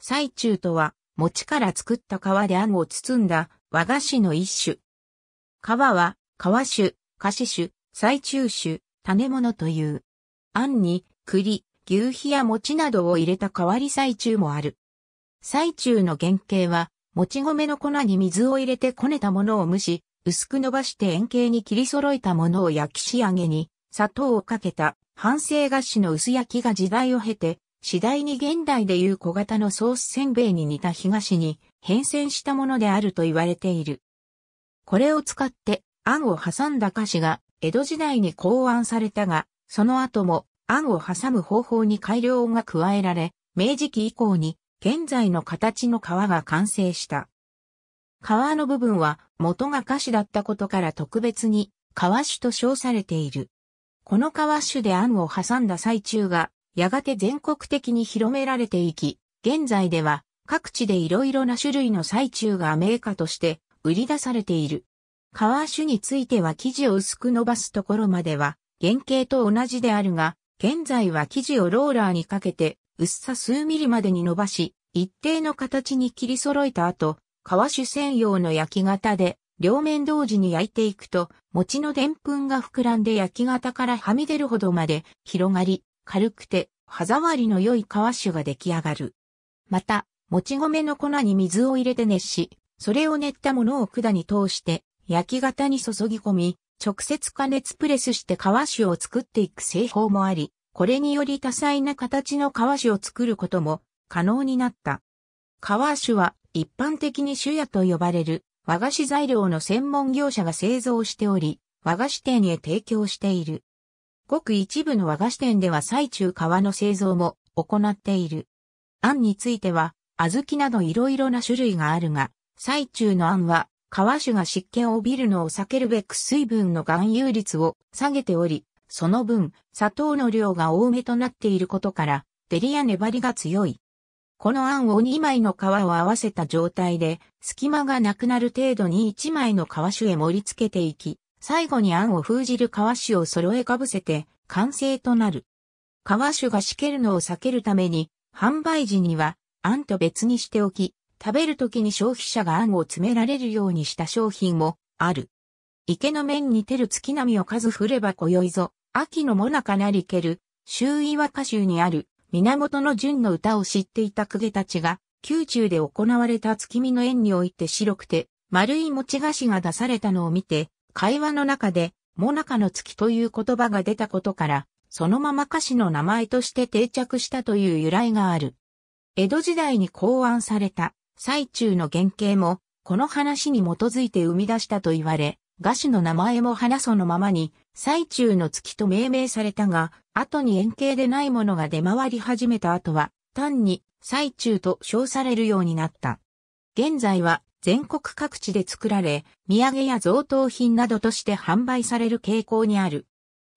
最中とは、餅から作った皮で餡を包んだ和菓子の一種。皮は、皮酒、菓子酒、最中酒、種物という。餡に、栗、牛皮や餅などを入れた代わり最中もある。最中の原型は、もち米の粉に水を入れてこねたものを蒸し、薄く伸ばして円形に切り揃えたものを焼き仕上げに、砂糖をかけた、半生菓子の薄焼きが時代を経て、次第に現代でいう小型のソースせんべいに似た東に変遷したものであると言われている。これを使って餡を挟んだ菓子が江戸時代に考案されたが、その後も餡を挟む方法に改良が加えられ、明治期以降に現在の形の皮が完成した。皮の部分は元が菓子だったことから特別に皮種と称されている。この皮種で餡を挟んだ最中がやがて全国的に広められていき、現在では各地でいろいろな種類の最中が名家として売り出されている。革種については生地を薄く伸ばすところまでは原型と同じであるが、現在は生地をローラーにかけて薄さ数ミリまでに伸ばし、一定の形に切り揃えた後、革種専用の焼き型で両面同時に焼いていくと、餅のぷんが膨らんで焼き型からはみ出るほどまで広がり、軽くて歯触りの良い皮種が出来上がる。また、もち米の粉に水を入れて熱し、それを練ったものを管に通して焼き型に注ぎ込み、直接加熱プレスして皮種を作っていく製法もあり、これにより多彩な形の皮種を作ることも可能になった。カワシュは一般的に種屋と呼ばれる和菓子材料の専門業者が製造しており、和菓子店へ提供している。ごく一部の和菓子店では最中皮の製造も行っている。あんについては、小豆など色々な種類があるが、最中のあんは、皮種が湿気を帯びるのを避けるべく水分の含有率を下げており、その分、砂糖の量が多めとなっていることから、デリや粘りが強い。このあんを2枚の皮を合わせた状態で、隙間がなくなる程度に1枚の皮種へ盛り付けていき、最後に餡を封じる皮酒を揃えかぶせて完成となる。皮酒がしけるのを避けるために、販売時には餡と別にしておき、食べる時に消費者が餡を詰められるようにした商品もある。池の面にてる月並みを数振れば今宵ぞ、秋のもなかなりける、周囲和歌集にある、源の純の歌を知っていた公家たちが、宮中で行われた月見の縁において白くて、丸い餅菓子が出されたのを見て、会話の中で、モナカの月という言葉が出たことから、そのまま歌詞の名前として定着したという由来がある。江戸時代に考案された最中の原型も、この話に基づいて生み出したと言われ、歌詞の名前も花そのままに、最中の月と命名されたが、後に円形でないものが出回り始めた後は、単に、最中と称されるようになった。現在は、全国各地で作られ、土産や贈答品などとして販売される傾向にある。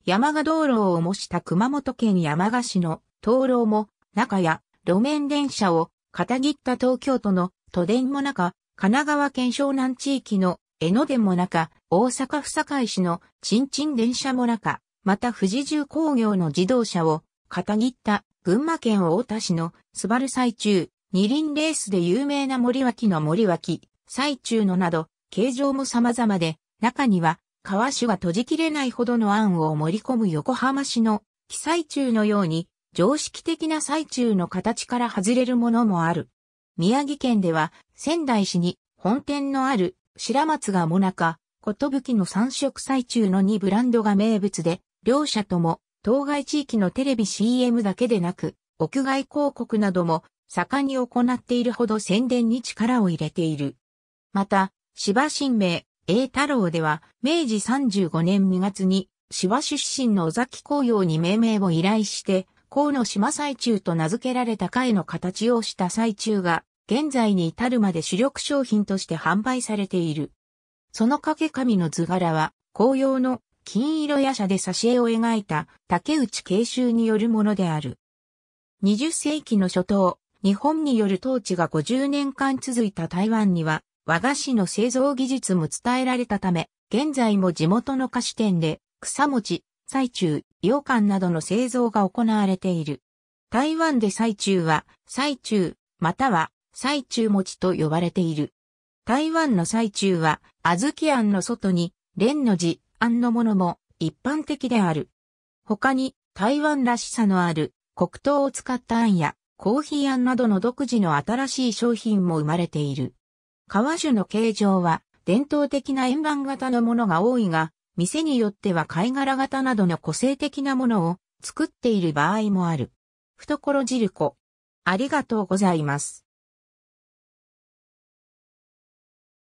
山が道路を模した熊本県山鹿市の灯籠も中や路面電車を片切った東京都の都電も中、神奈川県湘南地域の江ノ電も中、大阪府堺市のチ陳電車も中、また富士重工業の自動車を片切った群馬県太田市のスバル最中、二輪レースで有名な森脇の森脇、最中のなど、形状も様々で、中には、川種が閉じきれないほどの案を盛り込む横浜市の、記載中のように、常識的な最中の形から外れるものもある。宮城県では、仙台市に本店のある白松がもなか、ことぶきの三色最中の2ブランドが名物で、両社とも、当該地域のテレビ CM だけでなく、屋外広告なども盛んに行っているほど宣伝に力を入れている。また、芝神明、英太郎では、明治35年2月に、芝出身の尾崎紅葉に命名を依頼して、河野島最中と名付けられた貝の形をした最中が、現在に至るまで主力商品として販売されている。その掛け紙の図柄は、紅葉の金色夜叉で挿絵を描いた竹内慶州によるものである。20世紀の初頭、日本による統治が50年間続いた台湾には、和菓子の製造技術も伝えられたため、現在も地元の菓子店で草餅、最中、洋館などの製造が行われている。台湾で最中は、最中、または、最中餅と呼ばれている。台湾の最中は、小豆庵の外に、蓮の字、庵のものも一般的である。他に、台湾らしさのある、黒糖を使った庵や、コーヒー庵などの独自の新しい商品も生まれている。川種の形状は伝統的な円盤型のものが多いが、店によっては貝殻型などの個性的なものを作っている場合もある。懐汁粉。ありがとうございます。